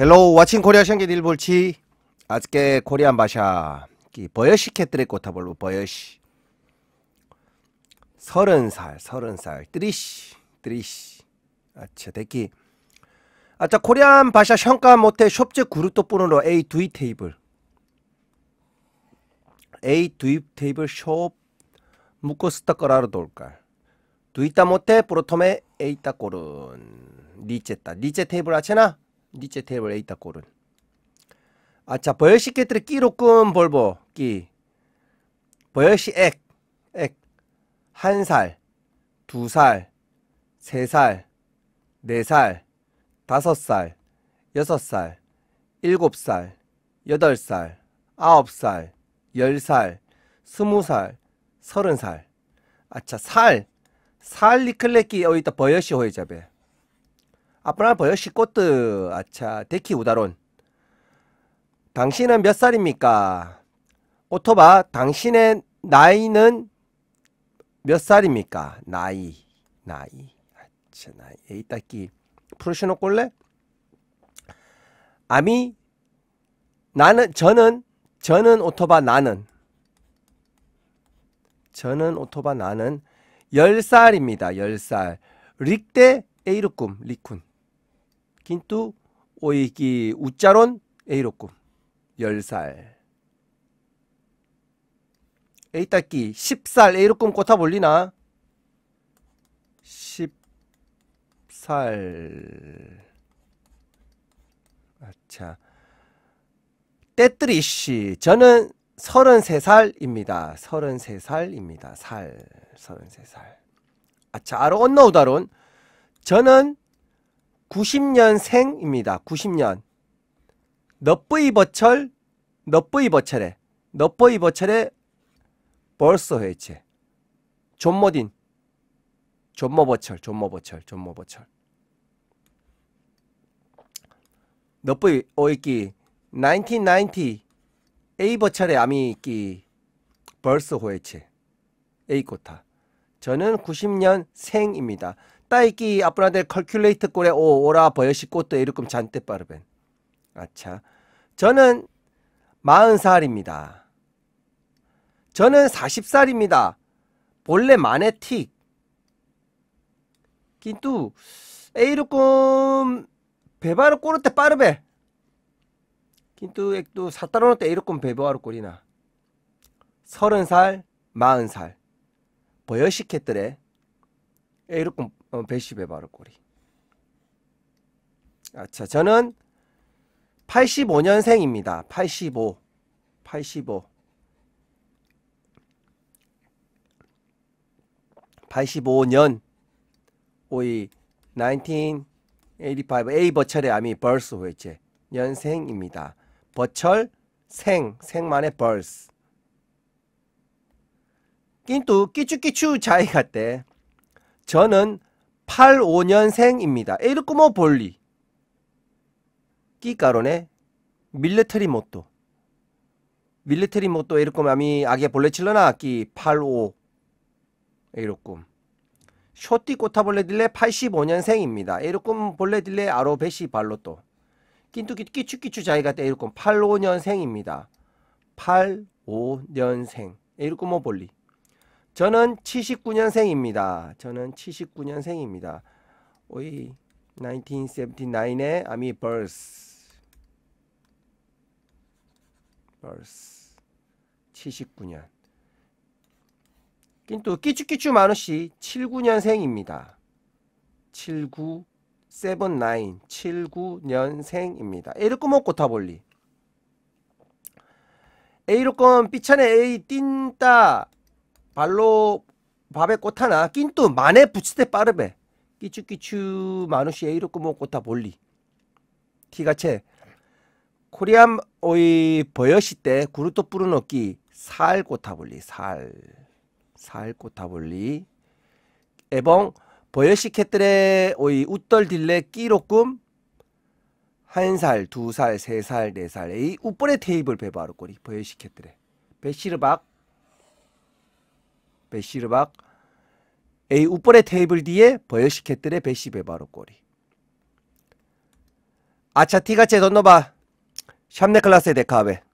헬로우 와칭 코리아 샹게 딜볼치 아즈케 코리안 바샤 기 버여시 캣들의 꼬타볼로 버여시 서른 살 서른 살 뜨리시 뜨리시 아차 대기 아차 코리안 바샤 샹가 모테 숍제 구르토 뿌는로 에이 두이 테이블 에이 두이 테이블 쇼 묶고 스타 거라로 돌깔 두이따 모테 프로토메 에이따 꼬른 리제따 리제 테이블 아체나 니체 테이블 에이따 꼴은 아차 버여시 깨트리 끼로끔 볼보 끼 버여시 액, 액, 한 살, 두 살, 세 살, 네 살, 다섯 살, 여섯 살, 일곱 살, 여덟 살, 아홉 살, 열 살, 스무 살, 서른 살. 아차, 살, 살 리클레끼 어이따 버여시 호이자베. 아프라 버요시 꽃트 아차 데키 우다론 당신은 몇 살입니까? 오토바 당신의 나이는 몇 살입니까? 나이 나이 아차 나이 에이따끼 프로시노 꼴레 아미 나는 저는 저는 오토바 나는 저는 오토바 나는 열살입니다열살 릭대 에이루꿈 리쿤 긴ি 오이기 우 ও 론 에이로꿈 ্ চ 열살 에이따끼 10살 에이로꿈 꼬타 볼리나 10살 아차 때뜨리씨 저는 33살입니다 33살입니다 살 33살 아차 아로 언나우다론 저는 90년생입니다. 90년. 너뿌이 버철, 너뿌이 버철에, 너뿌이 버철에 벌써 회체. 존머딘, 존머버철, 존머버철, 존머버철. 너뿌이 오이끼 1990에버철의 아미끼 벌써 해체에코타 저는 90년 생입니다. 따이기 아프라델 컬큘레이트 꼴에 오 오라 버여시 꽃도 이렇게 잔때 빠르벤 아차 저는 마흔 살입니다 저는 사십 살입니다 본래 마네틱 긴뚜 에이르꼼 배바로꼬르떼 빠르베 긴뚜 액도 사따로노 때 에이르꼼 배바로 꼬리나 서른 살 마흔 살 버여시켓들에 에이르콘 어, 배시베 바르꼬리. 아차, 저는 85년생입니다. 85. 85. 85년 오이 1985 A 버철의 암이 벌스 회제 년생입니다. 버철 생 생만의 벌스. 낀뚜 끼추끼추 자이 같대. 저는 85년생입니다. 에르꾸모 볼리. 끼까로네 밀레터리 모토. 밀레터리 모토 에르꾸모 아미 아게 볼레 칠러나 끼 85. 에르코 쇼티 꼬타볼레딜레 85년생입니다. 에르모 볼레딜레 아로베시 발로또. 낀뚜끼 끼추끼추 자이가 때에르모 85년생입니다. 85년생. 에르꾸모 볼리. 저는 79년생입니다. 저는 79년생입니다. 오이 1979에 I'm a b i r 79년. 낀또 끼쭈끼쭈 마누씨 79년생입니다. 79 79 79년생입니다. A를 꼬먹고 타볼리. A로 건 삐찬에 A 띈다. 발로 밥에 꼬하나 낀또 만에 부치대 빠르베 끼추끼추 마누시 에이로 꾸모 꼬타 볼리 티가체 코리안 오이 버여시 때 구루토 뿌르넣기 살 꼬타 볼리 살 살 꼬타 볼리 에봉 버여시 캐들의 오이 웃덜 딜레 끼로꿈 한 살, 두 살, 세 살, 네 살, 에이 우번의 테이블 배바로 꼬리 버여시 캐들의 배시르박 베시르박 에이 우퍼레 테이블 뒤에 버여시켓들의 베시베바로 꼬리 아차티가 제돈노바 샴네 클라스의 데카베